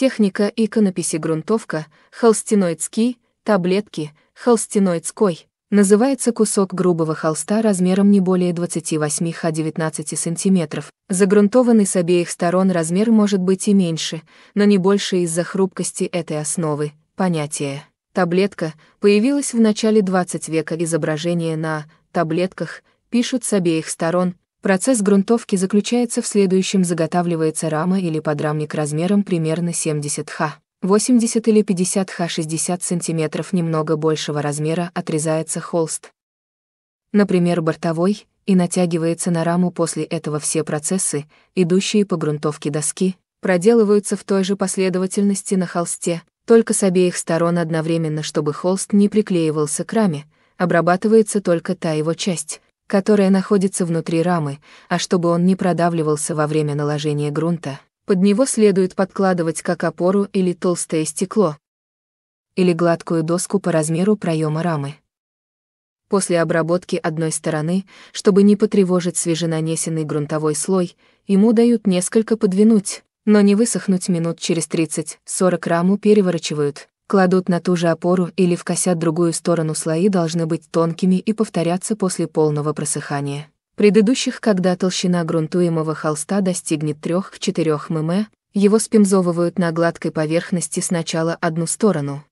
техника иконописи грунтовка, холстиноидский, таблетки, холстиноидской, называется кусок грубого холста размером не более 28 х 19 см, загрунтованный с обеих сторон размер может быть и меньше, но не больше из-за хрупкости этой основы, понятие. Таблетка появилась в начале 20 века изображение на таблетках, пишут с обеих сторон, Процесс грунтовки заключается в следующем заготавливается рама или подрамник размером примерно 70 х. 80 или 50 х 60 см немного большего размера отрезается холст. Например, бортовой, и натягивается на раму после этого все процессы, идущие по грунтовке доски, проделываются в той же последовательности на холсте, только с обеих сторон одновременно, чтобы холст не приклеивался к раме, обрабатывается только та его часть, которая находится внутри рамы, а чтобы он не продавливался во время наложения грунта, под него следует подкладывать как опору или толстое стекло, или гладкую доску по размеру проема рамы. После обработки одной стороны, чтобы не потревожить свеженанесенный грунтовой слой, ему дают несколько подвинуть, но не высохнуть минут через 30-40 раму переворачивают, кладут на ту же опору или вкосят другую сторону слои должны быть тонкими и повторяться после полного просыхания. Предыдущих, когда толщина грунтуемого холста достигнет 3-4 мм, его спимзовывают на гладкой поверхности сначала одну сторону.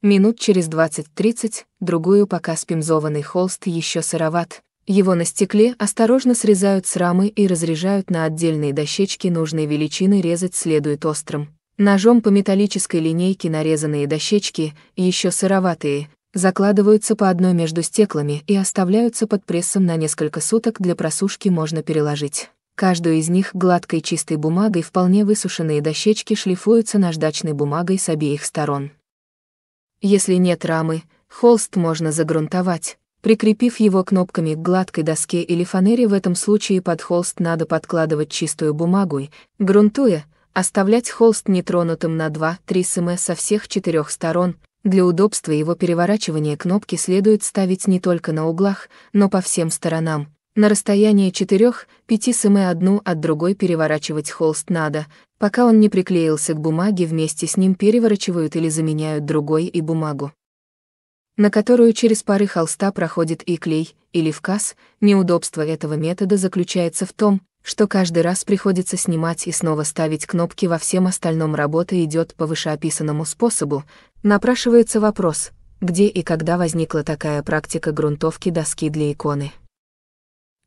Минут через 20-30, другую, пока спимзованный холст еще сыроват. Его на стекле осторожно срезают с рамы и разрежают на отдельные дощечки нужной величины резать следует острым, Ножом по металлической линейке нарезанные дощечки, еще сыроватые, закладываются по одной между стеклами и оставляются под прессом на несколько суток для просушки можно переложить. Каждую из них гладкой чистой бумагой вполне высушенные дощечки шлифуются наждачной бумагой с обеих сторон. Если нет рамы, холст можно загрунтовать, прикрепив его кнопками к гладкой доске или фанере в этом случае под холст надо подкладывать чистую бумагу, грунтуя, Оставлять холст нетронутым на 2-3 см со всех четырех сторон, для удобства его переворачивания кнопки следует ставить не только на углах, но по всем сторонам. На расстоянии 4-5 см одну от другой переворачивать холст надо, пока он не приклеился к бумаге вместе с ним переворачивают или заменяют другой и бумагу на которую через пары холста проходит и клей, и левказ, неудобство этого метода заключается в том, что каждый раз приходится снимать и снова ставить кнопки во всем остальном работа идет по вышеописанному способу, напрашивается вопрос, где и когда возникла такая практика грунтовки доски для иконы.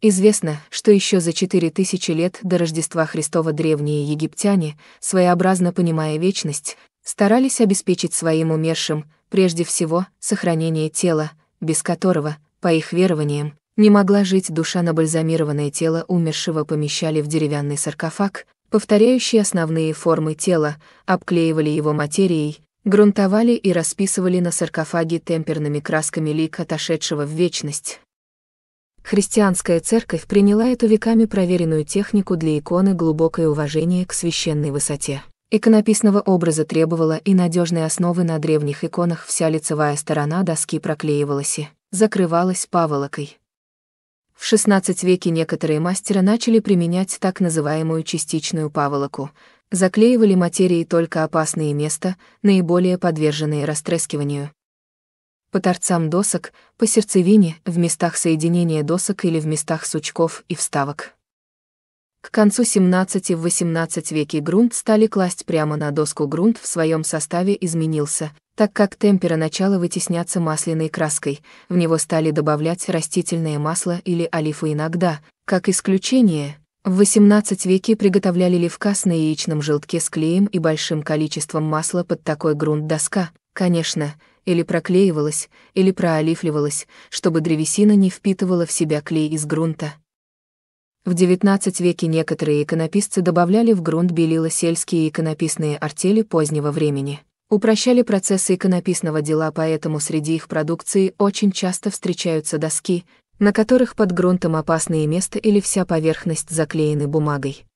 Известно, что еще за 4000 лет до Рождества Христова древние египтяне, своеобразно понимая вечность, старались обеспечить своим умершим, прежде всего, сохранение тела, без которого, по их верованиям, не могла жить душа на бальзамированное тело умершего помещали в деревянный саркофаг, повторяющий основные формы тела, обклеивали его материей, грунтовали и расписывали на саркофаге темперными красками лик отошедшего в вечность. Христианская церковь приняла эту веками проверенную технику для иконы глубокое уважение к священной высоте. Иконописного образа требовала и надежной основы на древних иконах вся лицевая сторона доски проклеивалась и закрывалась паволокой. В XVI веке некоторые мастера начали применять так называемую частичную паволоку, заклеивали материи только опасные места, наиболее подверженные растрескиванию. По торцам досок, по сердцевине, в местах соединения досок или в местах сучков и вставок. К концу 17 и 18 веке грунт стали класть прямо на доску грунт в своем составе изменился, так как темпера начала вытесняться масляной краской, в него стали добавлять растительное масло или олифу иногда, как исключение. В XVIII веке приготовляли левкас на яичном желтке с клеем и большим количеством масла под такой грунт доска, конечно, или проклеивалась, или проолифливалась, чтобы древесина не впитывала в себя клей из грунта. В XIX веке некоторые иконописцы добавляли в грунт белила сельские иконописные артели позднего времени упрощали процессы иконописного дела, поэтому среди их продукции очень часто встречаются доски, на которых под грунтом опасные места или вся поверхность заклеены бумагой.